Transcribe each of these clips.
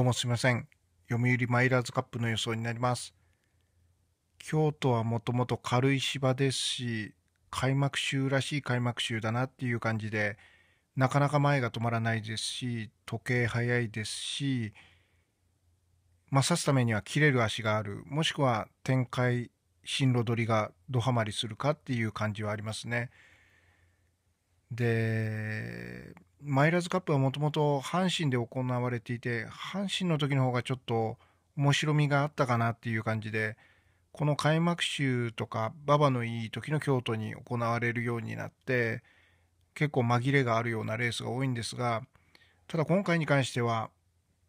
どうもすません。読売マイラーズカップの予想になります。京都はもともと軽い芝ですし、開幕週らしい開幕週だなっていう感じで、なかなか前が止まらないですし、時計早いですし、まあ、刺すためには切れる足がある、もしくは展開、進路取りがどハマりするかっていう感じはありますね。で、マイラーズカップはもともと阪神で行われていて、阪神の時の方がちょっと面白みがあったかなっていう感じで、この開幕週とか、馬場のいい時の京都に行われるようになって、結構紛れがあるようなレースが多いんですが、ただ今回に関しては、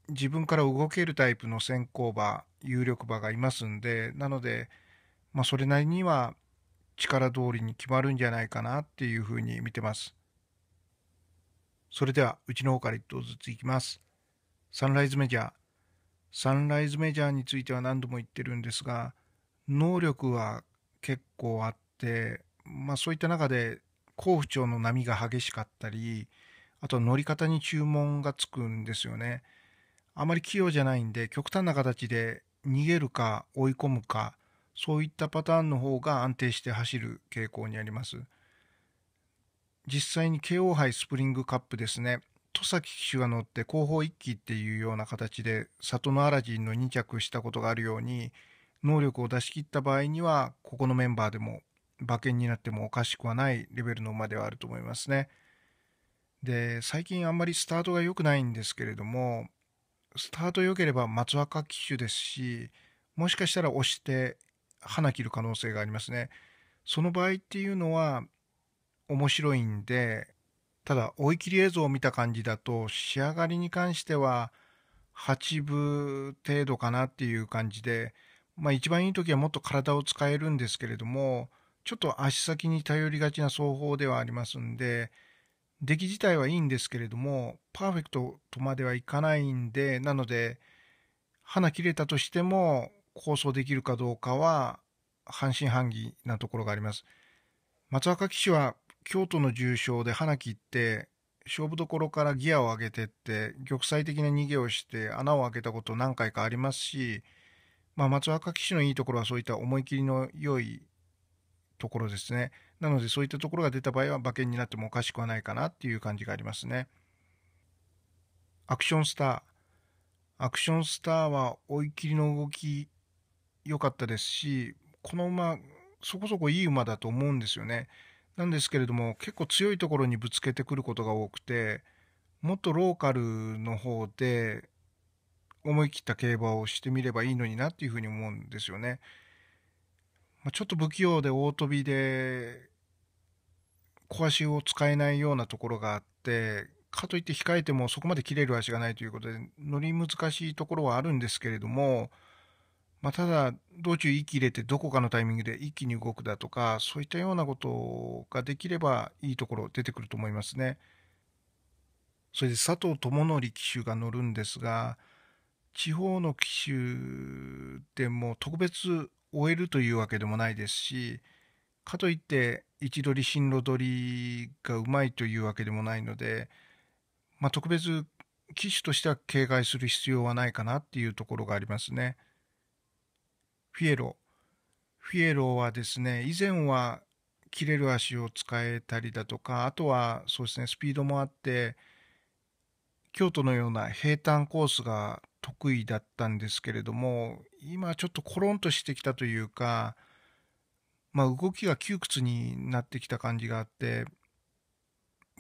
自分から動けるタイプの先行馬、有力馬がいますんで、なので、まあ、それなりには力通りに決まるんじゃないかなっていうふうに見てます。それでは、うちの方から1頭ずついきます。サンライズメジャー。サンライズメジャーについては何度も言ってるんですが、能力は結構あって、まあそういった中で、好不調の波が激しかったり、あと乗り方に注文がつくんですよね。あまり器用じゃないんで、極端な形で逃げるか追い込むか、そういったパターンの方が安定して走る傾向にあります。実際に KO 杯スプリングカップですね戸崎騎手が乗って後方1騎っていうような形で里のアラジンの2着したことがあるように能力を出し切った場合にはここのメンバーでも馬券になってもおかしくはないレベルの馬ではあると思いますね。で最近あんまりスタートが良くないんですけれどもスタート良ければ松若騎手ですしもしかしたら押して花切る可能性がありますね。その場合っていうのは面白いんで、ただ追い切り映像を見た感じだと仕上がりに関しては8分程度かなっていう感じで、まあ一番いい時はもっと体を使えるんですけれども、ちょっと足先に頼りがちな奏法ではありますんで、出来自体はいいんですけれども、パーフェクトとまではいかないんで、なので、花切れたとしても構想できるかどうかは半信半疑なところがあります。松若騎手は京都の重傷で花切って勝負どころからギアを上げてって玉砕的な逃げをして穴を開けたこと何回かありますし、まあ、松若騎手のいいところはそういった思い切りの良いところですねなのでそういったところが出た場合は馬券になってもおかしくはないかなっていう感じがありますねアクションスターアクションスターは追い切りの動き良かったですしこの馬そこそこいい馬だと思うんですよね。なんですけれども結構強いところにぶつけてくることが多くてもっとローカルの方で思い切った競馬をしてみればいいのになっていうふうに思うんですよね。まあ、ちょっと不器用で大飛びで小足を使えないようなところがあってかといって控えてもそこまで切れる足がないということで乗り難しいところはあるんですけれどもまあ、ただ、道中息入れてどこかのタイミングで一気に動くだとか、そういったようなことができればいいところ出てくると思いますね。それで佐藤智則騎手が乗るんですが、地方の騎手でも特別終えるというわけでもないですし、かといって位取り進路取りがうまいというわけでもないので、まあ、特別騎手としては警戒する必要はないかなっていうところがありますね。フィエロ。フィエロはですね、以前は切れる足を使えたりだとか、あとはそうですね、スピードもあって、京都のような平坦コースが得意だったんですけれども、今ちょっとコロンとしてきたというか、まあ、動きが窮屈になってきた感じがあって、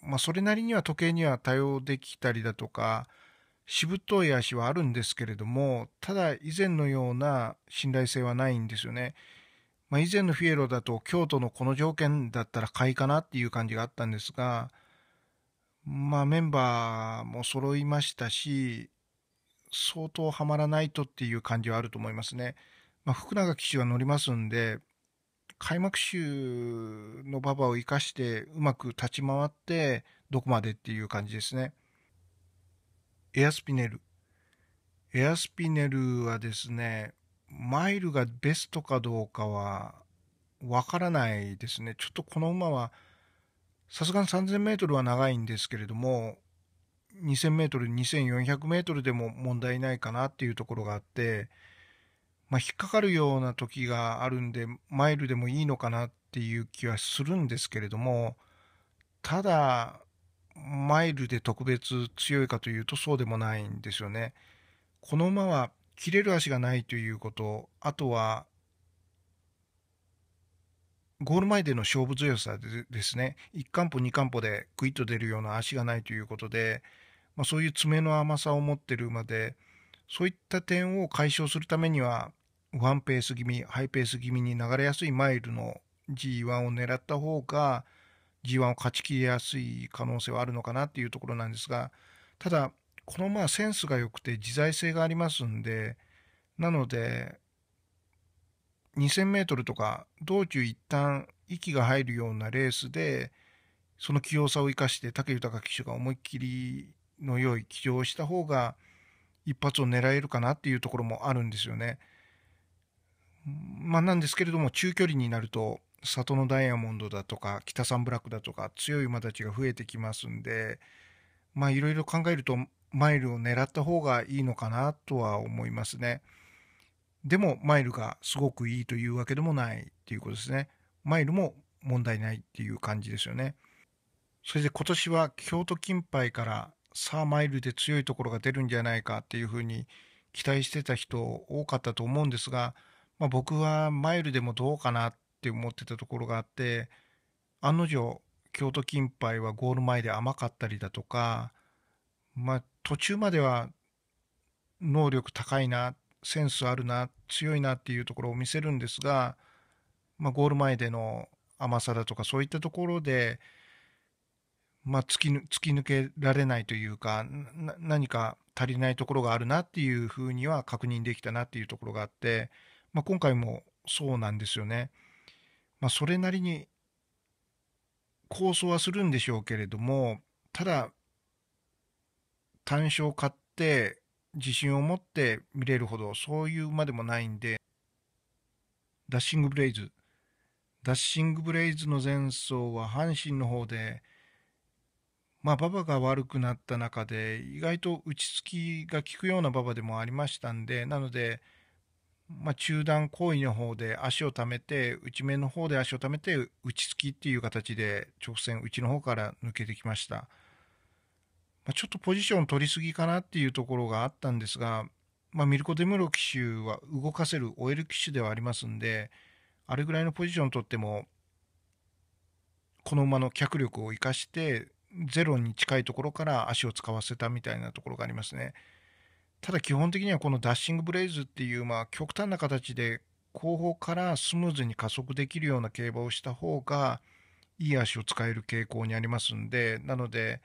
まあ、それなりには時計には対応できたりだとか、しぶとい足はあるんですけれども、ただ以前のような信頼性はないんですよね。まあ、以前のフィエロだと京都のこの条件だったら買いかなっていう感じがあったんですが、まあメンバーも揃いましたし、相当はまらないとっていう感じはあると思いますね。まあ、福永騎手は乗りますんで、開幕週の馬場を生かしてうまく立ち回ってどこまでっていう感じですね。エアスピネル。エアスピネルはですね、マイルがベストかどうかはわからないですね。ちょっとこの馬は、さすがに3000メートルは長いんですけれども、2000メートル、2400メートルでも問題ないかなっていうところがあって、まあ、引っかかるような時があるんで、マイルでもいいのかなっていう気はするんですけれども、ただ、マイルで特別強いかというとそうでもないんですよね。この馬は切れる足がないということあとはゴール前での勝負強さでですね1完歩2完歩でグイッと出るような足がないということで、まあ、そういう爪の甘さを持ってる馬でそういった点を解消するためにはワンペース気味ハイペース気味に流れやすいマイルの G1 を狙った方が G1 を勝ち切りやすい可能性はあるのかなっていうところなんですが、ただ、このまあセンスが良くて自在性がありますんで、なので、2000メートルとか、道中一旦息が入るようなレースで、その器用さを生かして、武豊騎手が思いっきりの良い騎乗をした方が、一発を狙えるかなっていうところもあるんですよね。まあ、なんですけれども、中距離になると、里のダイヤモンドだとか北サンブラックだとか強い馬たちが増えてきますんでまあいろいろ考えるとマイルを狙った方がいいのかなとは思いますね。でもマイルがすごくいいというわけでもないっていうことですね。マイルも問題ないっていう感じですよね。それで今年は京都金杯からサーマイルで強いところが出るんじゃないかっていうふうに期待してた人多かったと思うんですが、まあ、僕はマイルでもどうかなっって思ってたところがあって案の定京都金牌はゴール前で甘かったりだとかまあ途中までは能力高いなセンスあるな強いなっていうところを見せるんですが、まあ、ゴール前での甘さだとかそういったところで、まあ、突き突き抜けられないというか何か足りないところがあるなっていうふうには確認できたなっていうところがあって、まあ、今回もそうなんですよね。まあ、それなりに構想はするんでしょうけれどもただ単勝を買って自信を持って見れるほどそういう馬でもないんでダッシングブレイズダッシングブレイズの前走は阪神の方でまあ馬場が悪くなった中で意外と打ち着きが効くような馬場でもありましたんでなのでまあ、中段行為の方で足をためて、内面の方で足をためて、打ち付きっていう形で直線、内の方から抜けてきました。まあ、ちょっとポジション取りすぎかなっていうところがあったんですが、まあ、ミルコ・デムロ騎手は動かせる終える騎手ではありますんで、あれぐらいのポジション取っても、この馬の脚力を生かして、ゼロに近いところから足を使わせたみたいなところがありますね。ただ基本的にはこのダッシングブレイズっていう、まあ、極端な形で後方からスムーズに加速できるような競馬をした方がいい足を使える傾向にありますんでなので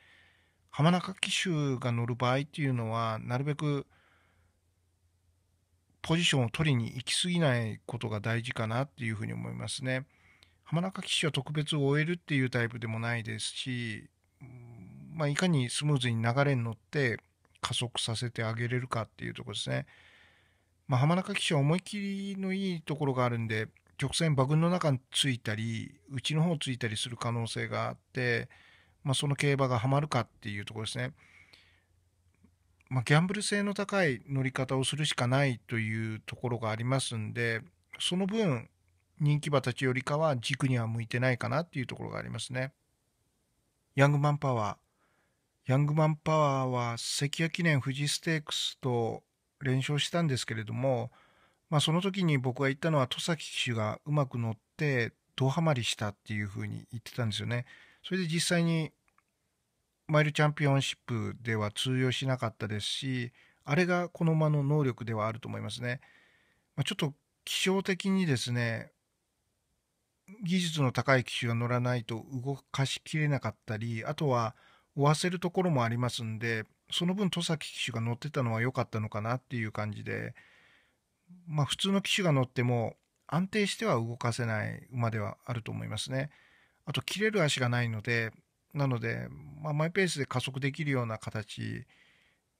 浜中騎手が乗る場合っていうのはなるべくポジションを取りに行き過ぎないことが大事かなっていうふうに思いますね。浜中騎手は特別を終えるっていうタイプでもないですし、まあ、いかにスムーズに流れに乗って加速させてあげれるかっていうとこですね。まあ、浜中騎手は思い切りのいいところがあるんで、直線馬群の中についたり、内の方ついたりする可能性があって、まあ、その競馬がはまるかっていうとこですね。まあ、ギャンブル性の高い乗り方をするしかないというところがありますんで、その分、人気馬たちよりかは軸には向いてないかなっていうところがありますね。ヤングマンパワー、ヤングマンパワーは関谷記念富士ステークスと連勝したんですけれども、まあ、その時に僕が言ったのは戸崎騎手がうまく乗ってドハマりしたっていうふうに言ってたんですよね。それで実際にマイルチャンピオンシップでは通用しなかったですしあれがこの馬の能力ではあると思いますね。まあ、ちょっと気象的にですね技術の高い機種が乗らないと動かしきれなかったりあとは追わせるところもありますんで、その分戸崎騎手が乗ってたのは良かったのかなっていう感じで、まあ普通の騎手が乗っても安定しては動かせない馬ではあると思いますね。あと切れる足がないので、なので、まあ、マイペースで加速できるような形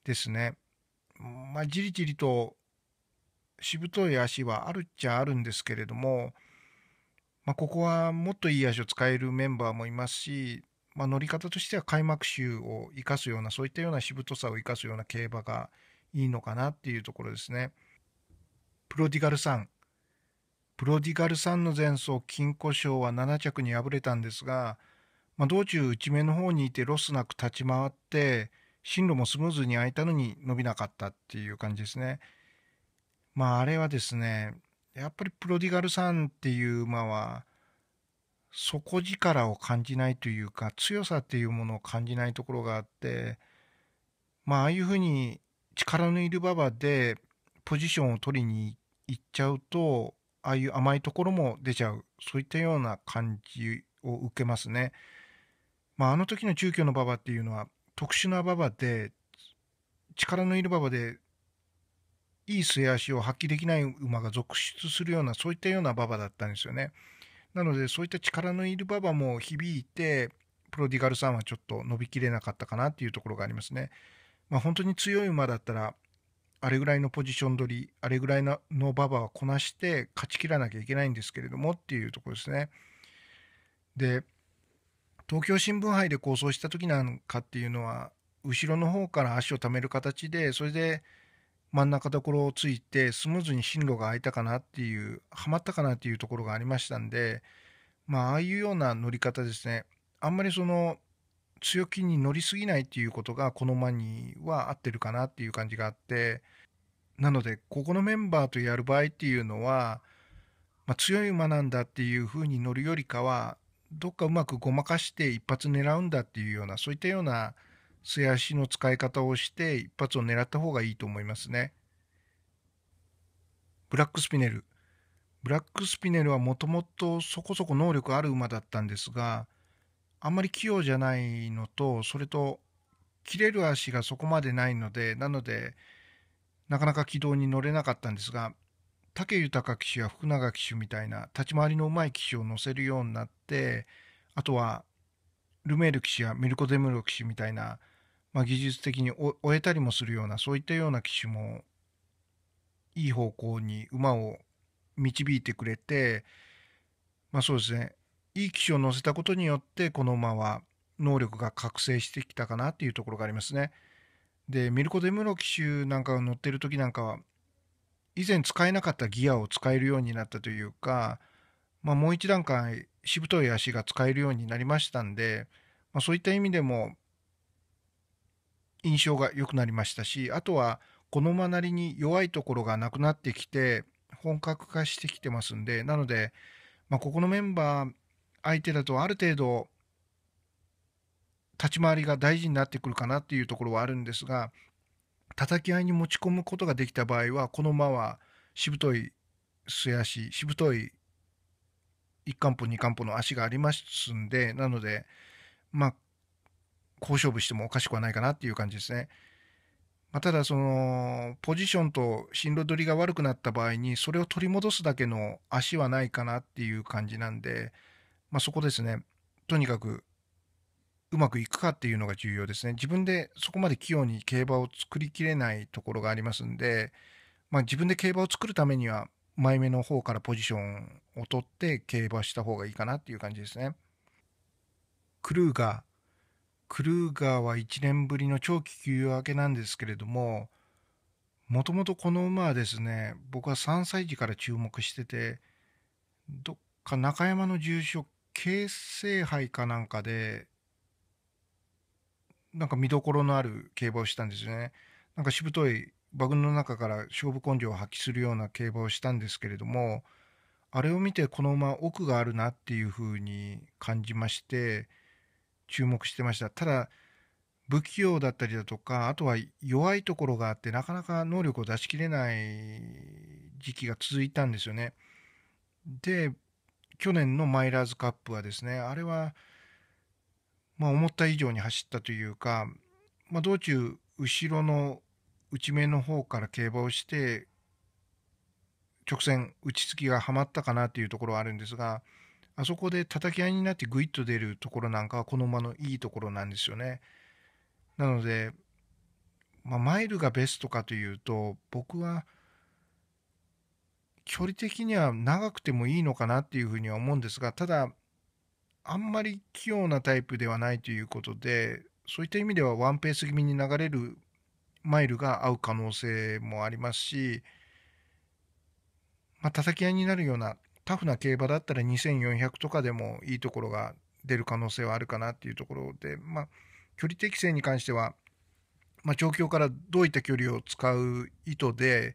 ですね。まあ、じりじりとしぶとい足はあるっちゃあるんですけれども、まあ、ここはもっといい足を使えるメンバーもいますし、まあ、乗り方としては開幕週を生かすようなそういったようなしぶとさを生かすような競馬がいいのかなっていうところですね。プロディガルさんプロディガルさんの前走金庫賞は7着に敗れたんですが、まあ、道中内目の方にいてロスなく立ち回って進路もスムーズに開いたのに伸びなかったっていう感じですね。まああれはですねやっぱりプロディガルさんっていう馬は底力を感じないというか強さっていうものを感じないところがあってまあああいうふうに力のいる馬場でポジションを取りに行っちゃうとああいう甘いところも出ちゃうそういったような感じを受けますね。まあ、あの時の中京の馬場っていうのは特殊な馬場で力のいる馬場でいい末足を発揮できない馬が続出するようなそういったような馬場だったんですよね。なので、そういった力のいる馬場も響いて、プロディガルさんはちょっと伸びきれなかったかなっていうところがありますね。まあ、本当に強い馬だったら、あれぐらいのポジション取り、あれぐらいの馬場はこなして勝ちきらなきゃいけないんですけれどもっていうところですね。で、東京新聞杯で構想した時なんかっていうのは、後ろの方から足をためる形で、それで真ん中どころをついてスムーズに進路が空いたかなっていうはまったかなっていうところがありましたんでまあああいうような乗り方ですねあんまりその強気に乗りすぎないっていうことがこの馬には合ってるかなっていう感じがあってなのでここのメンバーとやる場合っていうのは、まあ、強い馬なんだっていうふうに乗るよりかはどっかうまくごまかして一発狙うんだっていうようなそういったような素足の使い方をして一発を狙った方がいいと思いますね。ブラックスピネル。ブラックスピネルはもともとそこそこ能力ある馬だったんですが、あんまり器用じゃないのと、それと切れる足がそこまでないので、なので、なかなか軌道に乗れなかったんですが、武豊騎手や福永騎手みたいな立ち回りのうまい騎手を乗せるようになって、あとはルメール騎手やミルコ・デムロ騎手みたいなまあ、技術的に終えたりもするようなそういったような機種もいい方向に馬を導いてくれて、まあ、そうですねいい機種を乗せたことによってこの馬は能力が覚醒してきたかなっていうところがありますね。でミルコ・デムロ騎手なんかが乗ってる時なんかは以前使えなかったギアを使えるようになったというか、まあ、もう一段階しぶとい足が使えるようになりましたんで、まあ、そういった意味でも印象が良くなりましたしあとはこのまなりに弱いところがなくなってきて本格化してきてますんでなので、まあ、ここのメンバー相手だとある程度立ち回りが大事になってくるかなっていうところはあるんですが叩き合いに持ち込むことができた場合はこの馬はしぶとい素足しぶとい一貫歩二貫歩の足がありますんでなのでまあ好勝負してもおかしくはないかなっていう感じですね。まあ、ただ、そのポジションと進路取りが悪くなった場合に、それを取り戻すだけの足はないかなっていう感じなんで、まあ、そこですね、とにかくうまくいくかっていうのが重要ですね。自分でそこまで器用に競馬を作りきれないところがありますんで、まあ、自分で競馬を作るためには、前目の方からポジションを取って競馬した方がいいかなっていう感じですね。クルーガクルーガーは1年ぶりの長期休養明けなんですけれども、もともとこの馬はですね、僕は3歳児から注目してて、どっか中山の住所、京成杯かなんかで、なんか見どころのある競馬をしたんですよね。なんかしぶとい馬群の中から勝負根性を発揮するような競馬をしたんですけれども、あれを見てこの馬奥があるなっていう風に感じまして、注目してました。ただ、不器用だったりだとか、あとは弱いところがあって、なかなか能力を出し切れない時期が続いたんですよね。で、去年のマイラーズカップはですね、あれは、まあ、思った以上に走ったというか、まあ、道中、後ろの内面の方から競馬をして、直線、打ち付きがはまったかなというところはあるんですが、あそこで叩き合いになってグイッと出るところなんかはこの馬のいいところなんですよね。なので、まあ、マイルがベストかというと僕は距離的には長くてもいいのかなっていうふうには思うんですがただあんまり器用なタイプではないということでそういった意味ではワンペース気味に流れるマイルが合う可能性もありますし、まあ、叩き合いになるようなタフな競馬だったら2400とかでもいいところが出る可能性はあるかなっていうところで、まあ、距離適正に関しては、まあ、調教からどういった距離を使う意図で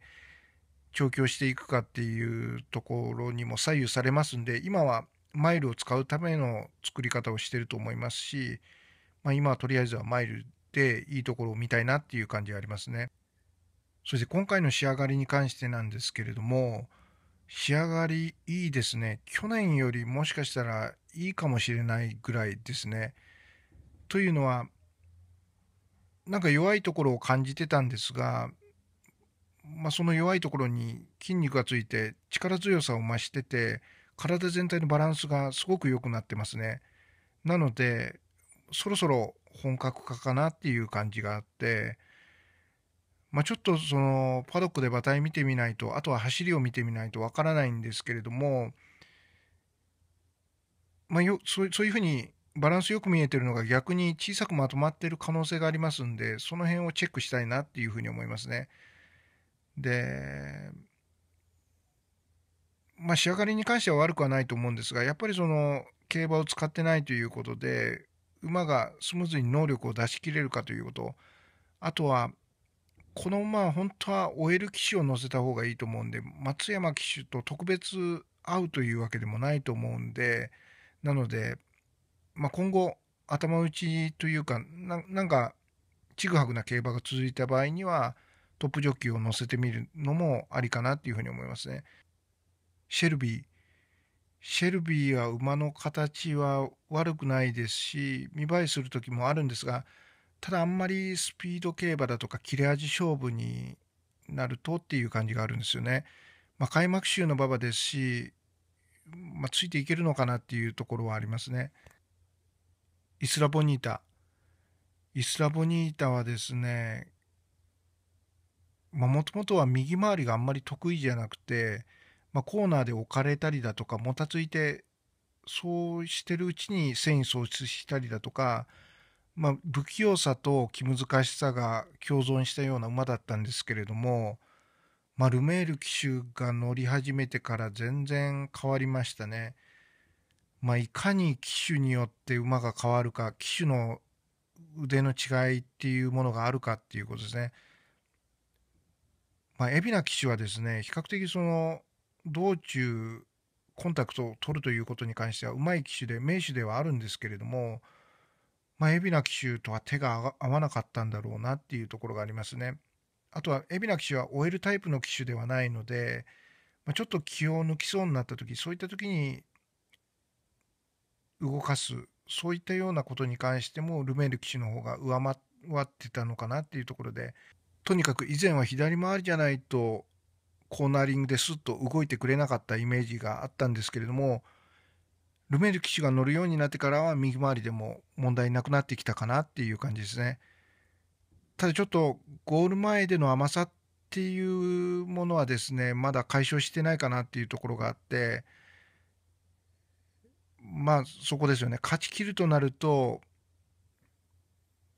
調教していくかっていうところにも左右されますんで今はマイルを使うための作り方をしてると思いますし、まあ、今はとりあえずはマイルでいいところを見たいなっていう感じがありますね。そして今回の仕上がりに関してなんですけれども、仕上がりいいですね。去年よりもしかしたらいいかもしれないぐらいですね。というのは、なんか弱いところを感じてたんですが、まあ、その弱いところに筋肉がついて力強さを増してて、体全体のバランスがすごく良くなってますね。なので、そろそろ本格化かなっていう感じがあって、まあ、ちょっとそのパドックで馬体見てみないとあとは走りを見てみないとわからないんですけれども、まあ、よそうそういうふうにバランスよく見えてるのが逆に小さくまとまってる可能性がありますんでその辺をチェックしたいなっていうふうに思いますね。でまあ仕上がりに関しては悪くはないと思うんですがやっぱりその競馬を使ってないということで馬がスムーズに能力を出し切れるかということあとはこのまあ本当は終える機種を乗せた方がいいと思うんで松山機種と特別合うというわけでもないと思うんでなので、まあ、今後頭打ちというかなんかちぐはぐな競馬が続いた場合にはトップジョッキーを乗せてみるのもありかなっていうふうに思いますね。シェルビーシェルビーは馬の形は悪くないですし見栄えする時もあるんですがただあんまりスピード競馬だとか切れ味勝負になるとっていう感じがあるんですよね。まあ、開幕週の馬場ですし、まあ、ついていけるのかなっていうところはありますね。イスラボニータ。イスラボニータはですね、もともとは右回りがあんまり得意じゃなくて、まあ、コーナーで置かれたりだとかもたついてそうしてるうちに繊維喪失したりだとかまあ、不器用さと気難しさが共存したような馬だったんですけれども、まあ、ルメール騎手が乗り始めてから全然変わりましたね。まあ、いかに騎手によって馬が変わるか騎手の腕の違いっていうものがあるかっていうことですね。まあ、海老名騎手はですね比較的その道中コンタクトを取るということに関してはうまい騎手で名手ではあるんですけれども。まあ、海老名騎手とは手が合わなかったんだろうなっていうところがありますね。あとは海老名騎手は終えるタイプの騎手ではないので、まあ、ちょっと気を抜きそうになった時そういった時に動かすそういったようなことに関してもルメール騎手の方が上回ってたのかなっていうところでとにかく以前は左回りじゃないとコーナリングですっと動いてくれなかったイメージがあったんですけれどもルメール騎手が乗るようになってからは右回りでも問題なくなってきたかなっていう感じですね。ただちょっとゴール前での甘さっていうものはですね、まだ解消してないかなっていうところがあって、まあそこですよね。勝ちきるとなると、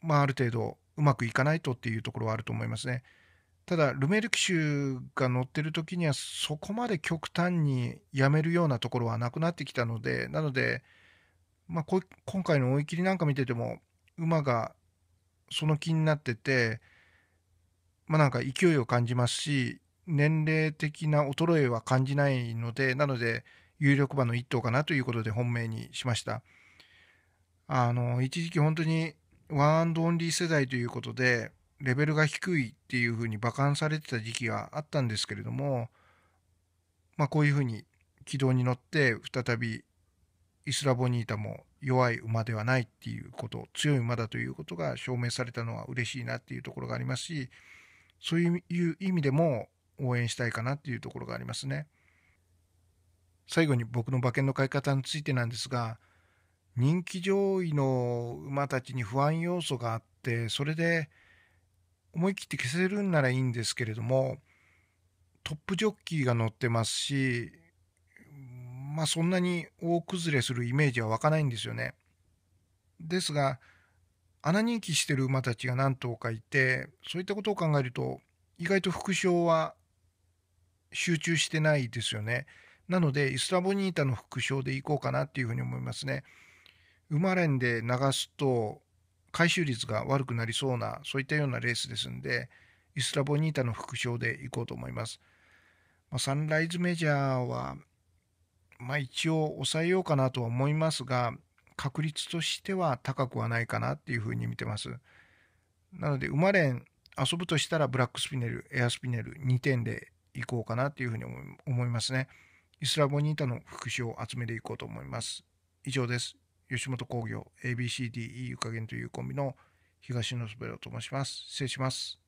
まあある程度うまくいかないとっていうところはあると思いますね。ただ、ルメルキ州が乗ってる時には、そこまで極端にやめるようなところはなくなってきたので、なので、まあ、今回の追い切りなんか見てても、馬がその気になってて、まあ、なんか勢いを感じますし、年齢的な衰えは感じないので、なので、有力馬の一頭かなということで本命にしました。あの、一時期本当にワンアンドオンリー世代ということで、レベルが低いっていうふうに馬鹿されてた時期があったんですけれども、まあ、こういうふうに軌道に乗って再びイスラボニータも弱い馬ではないっていうこと強い馬だということが証明されたのは嬉しいなっていうところがありますしそういう意味でも応援したいかなっていうところがありますね。最後に僕の馬券の買い方についてなんですが人気上位の馬たちに不安要素があってそれで思い切って消せるんならいいんですけれどもトップジョッキーが乗ってますしまあそんなに大崩れするイメージは湧かないんですよね。ですが穴人気してる馬たちが何頭かいてそういったことを考えると意外と副賞は集中してないですよね。なのでイスラボニータの副賞でいこうかなっていうふうに思いますね。馬連で流すと回収率が悪くなりそうなそういったようなレースですんでイスラボニータの副賞で行こうと思います、まあ、サンライズメジャーはまあ一応抑えようかなとは思いますが確率としては高くはないかなっていうふうに見てますなので生れん遊ぶとしたらブラックスピネルエアスピネル2点でいこうかなっていうふうに思いますねイスラボニータの副賞を集めていこうと思います以上です吉本興業 ABCDE 湯加減というコンビの東野すべと申します。失礼します。